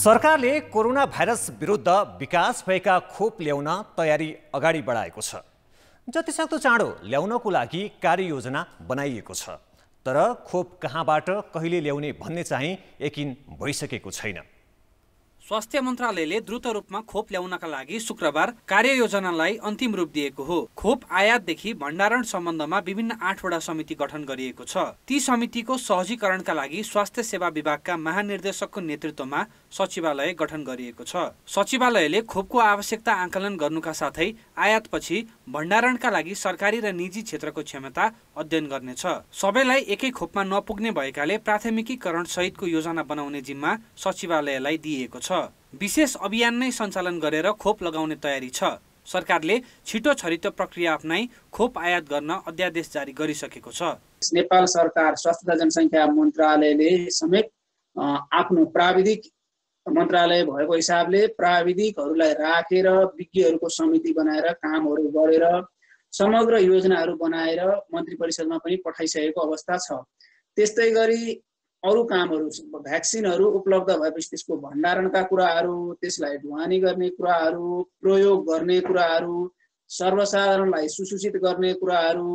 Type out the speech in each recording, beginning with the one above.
सरकारले corona virus विरुद्ध विकास भएका खोप ल्याउन तयारी अगाडि बढाएको छ जतिसक्दो चाँडो ल्याउनको लागि कार्ययोजना बनाइएको छ तर खोप कहाँबाट कहिले ल्याउने भन्ने चाहिँ यकिन भइसकेको छैन स्वास्थ्य मन्त्रालयले द्रुत रूपमा खोप ल्याउनका लागि शुक्रबार कार्ययोजनालाई अन्तिम रूप दिएको हो खोप आयातदेखि भण्डारण सम्बन्धमा विभिन्न आठवटा समिति गठन गरिएको छ ती समितिको सहजीकरणका लागि स्वास्थ्य सेवा विभागका महानिर्देशकको नेतृत्वमा सचिवालय गठन गरिएको छ सचिवालयले खोपको आवश्यकता आकलन गर्नुका साथै आयातपछि भण्डारणका लागि सरकारी र निजी क्षेत्रको क्षमता अध्ययन गर्नेछ सबैलाई एकै खोपमा नपुग्ने भएकाले प्राथमिकीकरण सहितको योजना बनाउने जिम्मा सचिवालयलाई दिएको छ विशेष अभियान नै सञ्चालन गरेर खोप लगाउने तयारी छ सरकारले छिटो छरिटो प्रक्रिया अप्नाई खोप आयात गर्न अध्यादेश जारी गरिसकेको छ नेपाल सरकार स्वास्थ्य तथा जनसङ्ख्या मन्त्रालयले समेत आफ्नो प्राविधिक मन्त्रालय भएको हिसाबले प्राविधिकहरूलाई राखेर विज्ञहरूको समिति बनाएर कामहरू गरेर समग्र योजनाहरू बनाएर मन्त्री परिषदमा पनि पठाइसकेको अवस्था छ त्यस्तै गरी अरू कामहरू भ्याक्सिनहरू उपलब्ध भएपछि त्यसको भण्डारणका कुराहरू त्यसलाई ढुवानी गर्ने कुराहरू प्रयोग गर्ने कुराहरू सर्वसाधारणलाई सुसूचित गर्ने कुराहरू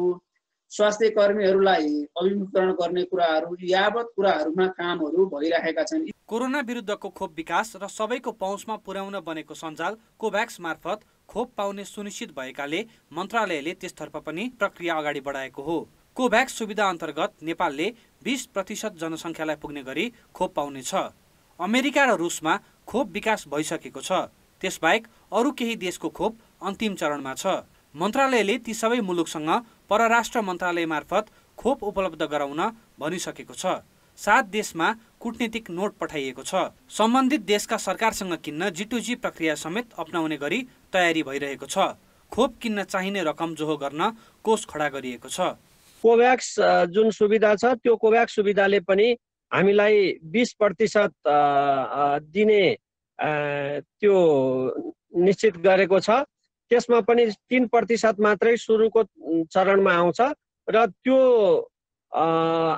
स्वास्थ्य कर्मीहरूलाई अभिमुखकरण गर्ने कुराहरू यावत कुराहरूमा कामहरू भइरहेका छन् कोरोना विरुद्धको खोप विकास र सबैको पहुँचमा पुर्याउन बनेको सञ्जाल कोभ्याक्स मार्फत खोप पाउने सुनिश्चित भएकाले मन्त्रालयले त्यसतर्फ पनि प्रक्रिया अगाडि बढाएको हो कोभ्याक्स सुविधा अन्तर्गत नेपालले बिस प्रतिशत जनसङ्ख्यालाई पुग्ने गरी खोप पाउनेछ अमेरिका र रुसमा खोप विकास भइसकेको छ त्यसबाहेक अरू केही देशको खोप अन्तिम चरणमा छ मन्त्रालयले ती सबै मुलुकसँग परराष्ट्र मन्त्रालय मार्फत खोप उपलब्ध गराउन भनिसकेको छ सात देशमा कुटनीतिक नोट पठाइएको छ सम्बन्धित देशका सरकारसँग किन्न जिटुजी प्रक्रिया समेत अप्नाउने गरी तयारी भइरहेको छ खोप किन्न चाहिने रकम जोहो गर्न कोष खडा गरिएको छ कोभ्याक्स जुन सुविधा छ त्यो कोभ्याक्स सुविधाले पनि हामीलाई बिस प्रतिशत दिने त्यो निश्चित गरेको छ त्यसमा पनि तिन प्रतिशत मात्रै सुरुको चरणमा आउँछ र त्यो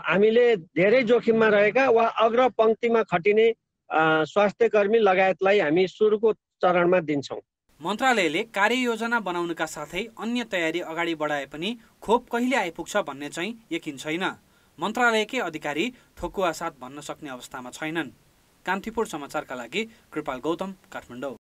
हामीले धेरै जोखिममा रहेका वा अग्र पङ्क्तिमा खटिने कर्मी लगायतलाई हामी सुरुको चरणमा दिन्छौँ मन्त्रालयले कार्ययोजना बनाउनका साथै अन्य तयारी अगाडि बढाए पनि खोप कहिले आइपुग्छ भन्ने चाहिँ यकिन छैन मन्त्रालयकै अधिकारी ठोकुवा साथ भन्न सक्ने अवस्थामा छैनन् कान्तिपुर समाचारका लागि कृपाल गौतम काठमाडौँ